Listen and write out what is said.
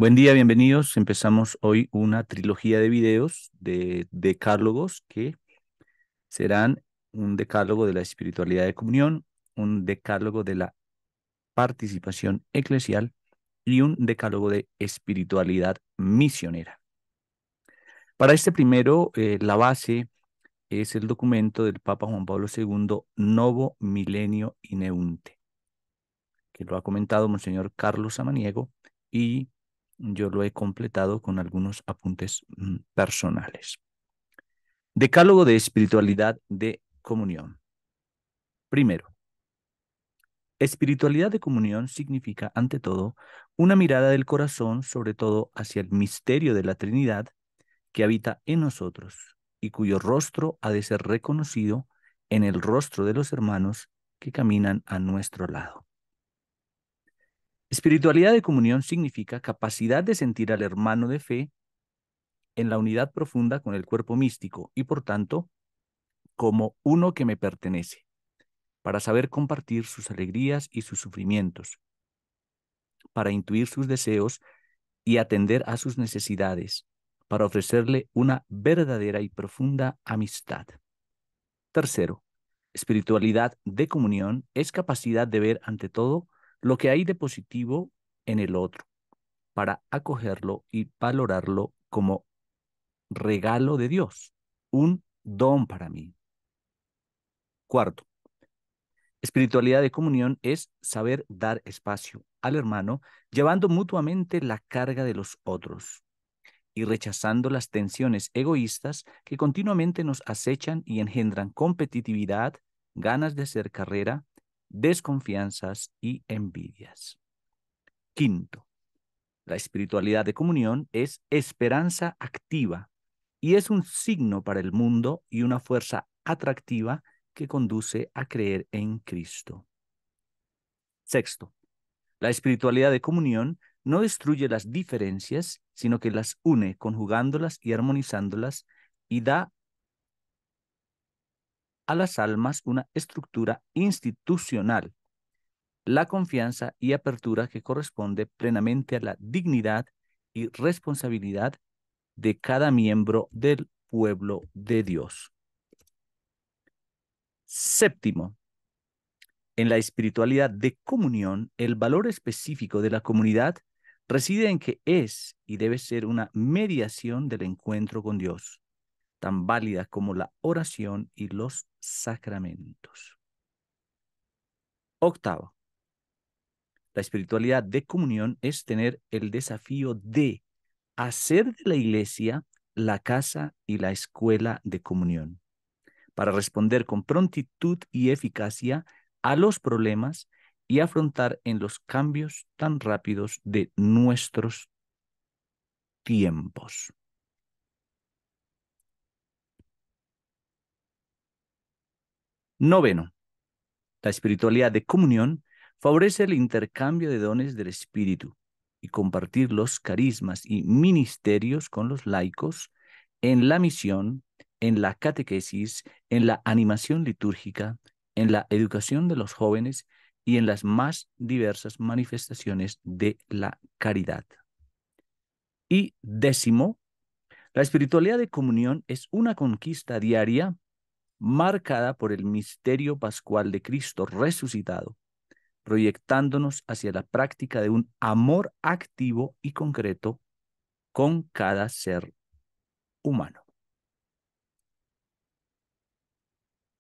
Buen día, bienvenidos. Empezamos hoy una trilogía de videos de decálogos que serán un decálogo de la espiritualidad de comunión, un decálogo de la participación eclesial y un decálogo de espiritualidad misionera. Para este primero, eh, la base es el documento del Papa Juan Pablo II, Novo Milenio Ineunte, que lo ha comentado Monseñor Carlos Samaniego y yo lo he completado con algunos apuntes mm, personales. Decálogo de espiritualidad de comunión. Primero, espiritualidad de comunión significa, ante todo, una mirada del corazón, sobre todo hacia el misterio de la Trinidad que habita en nosotros y cuyo rostro ha de ser reconocido en el rostro de los hermanos que caminan a nuestro lado. Espiritualidad de comunión significa capacidad de sentir al hermano de fe en la unidad profunda con el cuerpo místico y por tanto como uno que me pertenece, para saber compartir sus alegrías y sus sufrimientos, para intuir sus deseos y atender a sus necesidades, para ofrecerle una verdadera y profunda amistad. Tercero, espiritualidad de comunión es capacidad de ver ante todo lo que hay de positivo en el otro para acogerlo y valorarlo como regalo de Dios, un don para mí. Cuarto, espiritualidad de comunión es saber dar espacio al hermano, llevando mutuamente la carga de los otros y rechazando las tensiones egoístas que continuamente nos acechan y engendran competitividad, ganas de hacer carrera, desconfianzas y envidias. Quinto, la espiritualidad de comunión es esperanza activa y es un signo para el mundo y una fuerza atractiva que conduce a creer en Cristo. Sexto, la espiritualidad de comunión no destruye las diferencias, sino que las une, conjugándolas y armonizándolas, y da a las almas una estructura institucional, la confianza y apertura que corresponde plenamente a la dignidad y responsabilidad de cada miembro del pueblo de Dios. Séptimo, en la espiritualidad de comunión, el valor específico de la comunidad reside en que es y debe ser una mediación del encuentro con Dios tan válida como la oración y los sacramentos. Octavo, la espiritualidad de comunión es tener el desafío de hacer de la iglesia la casa y la escuela de comunión, para responder con prontitud y eficacia a los problemas y afrontar en los cambios tan rápidos de nuestros tiempos. Noveno, la espiritualidad de comunión favorece el intercambio de dones del Espíritu y compartir los carismas y ministerios con los laicos en la misión, en la catequesis, en la animación litúrgica, en la educación de los jóvenes y en las más diversas manifestaciones de la caridad. Y décimo, la espiritualidad de comunión es una conquista diaria marcada por el misterio pascual de Cristo resucitado, proyectándonos hacia la práctica de un amor activo y concreto con cada ser humano.